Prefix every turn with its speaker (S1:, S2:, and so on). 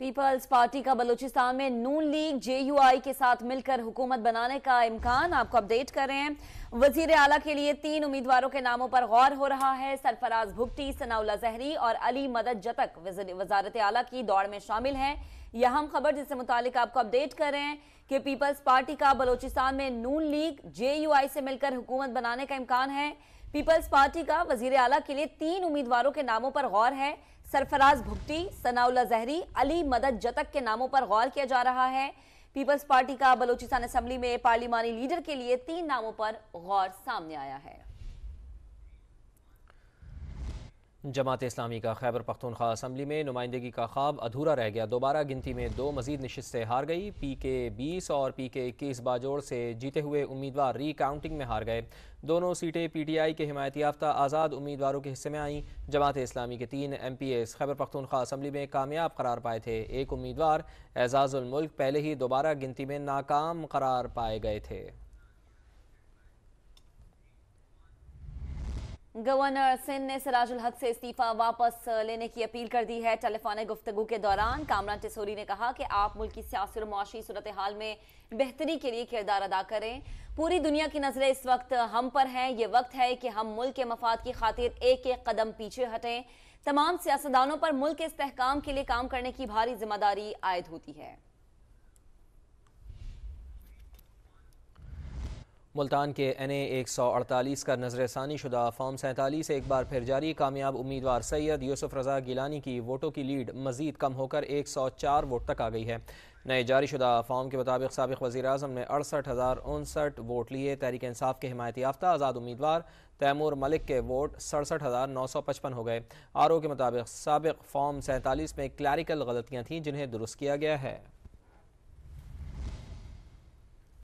S1: peoples party का बलूचिस्तान में नून league JUI के साथ मिलकर हुकूमत बनाने का इम्कान आपको अपडेट कर रहे हैं वजीर आला के लिए तीन उम्मीदवारों के नामों पर गौर हो रहा है सरफराज भुगटी सनाउला जहरी और अली मदद जतक वजारत आला की दौड़ में शामिल हैं यह हम खबर जिससे मुतालिक आपको अपडेट कर रहे हैं कि पीपल्स पार्टी का बलोचिस्तान में नून लीग आई से मिलकर हुकूमत बनाने का इम्कान है पीपल्स पार्टी का वजीर आला के लिए तीन उम्मीदवारों के नामों पर गौर है सरफराज भुगटी सनाउल्ला जहरी अली मदद जतक के नामों पर गौर किया जा रहा है पीपल्स पार्टी का बलूचिस्तान असेंबली में पार्लिमानी लीडर के लिए तीन नामों पर गौर सामने आया है
S2: जमात इस्लामी का खैबर पख्तूनख्वा असम्बली में नुमाइंदगी का ख्वाब अधूरा रह गया दोबारा गिनती में दो मजीद नशस्तें हार गई पी के बीस और पी के इक्कीस बाजोड़ से जीते हुए उम्मीदवार री काउंटिंग में हार गए दोनों सीटें पी टी आई के हिमायत याफ्ता आज़ाद उम्मीदवारों के हिस्से में आईं जमात इस्लामी के तीन M P s Khyber Pakhtunkhwa assembly में कामयाब करार पाए थे एक उम्मीदवार एजाज़ुलमल्क पहले ही दोबारा गिनती में नाकाम करार पाए गए थे
S1: गवर्नर सिंह ने सराजुल हक से इस्तीफा वापस लेने की अपील कर दी है टेलीफोनिक गुफ्तगु के दौरान कामरान टिसोरी ने कहा कि आप मुल्क की सियासी और मुआशी सूरत हाल में बेहतरी के लिए किरदार अदा करें पूरी दुनिया की नजरें इस वक्त हम पर हैं ये वक्त है कि हम मुल्क के मफाद की खातिर एक एक कदम पीछे हटें तमाम सियासतदानों पर मुल्क के इसकाम के लिए काम करने की भारी जिम्मेदारी आयद होती है
S2: मुल्तान के एन ए एक सौ अड़तालीस का नजर नजरसानी शुदा फॉर्म सैंतालीस एक बार फिर जारी कामयाब उम्मीदवार सैयद यूसुफ रजा गिलानी की वोटों की लीड मजीद कम होकर एक सौ चार वोट तक आ गई है नए जारी शुदा फॉर्म के मुताबिक सबक वजी अजम ने अड़सठ हज़ार उनसठ वोट लिए तहरीक इंसाफ के हमायत याफ्ता आज़ाद उम्मीदवार तैमूर मलिक के वोट सड़सठ हज़ार नौ सौ पचपन हो गए आर ओ के मुताबिक सबक फॉर्म सैंतालीस में क्लैरिकल गलतियाँ थीं जिन्हें दुरुस्त किया गया है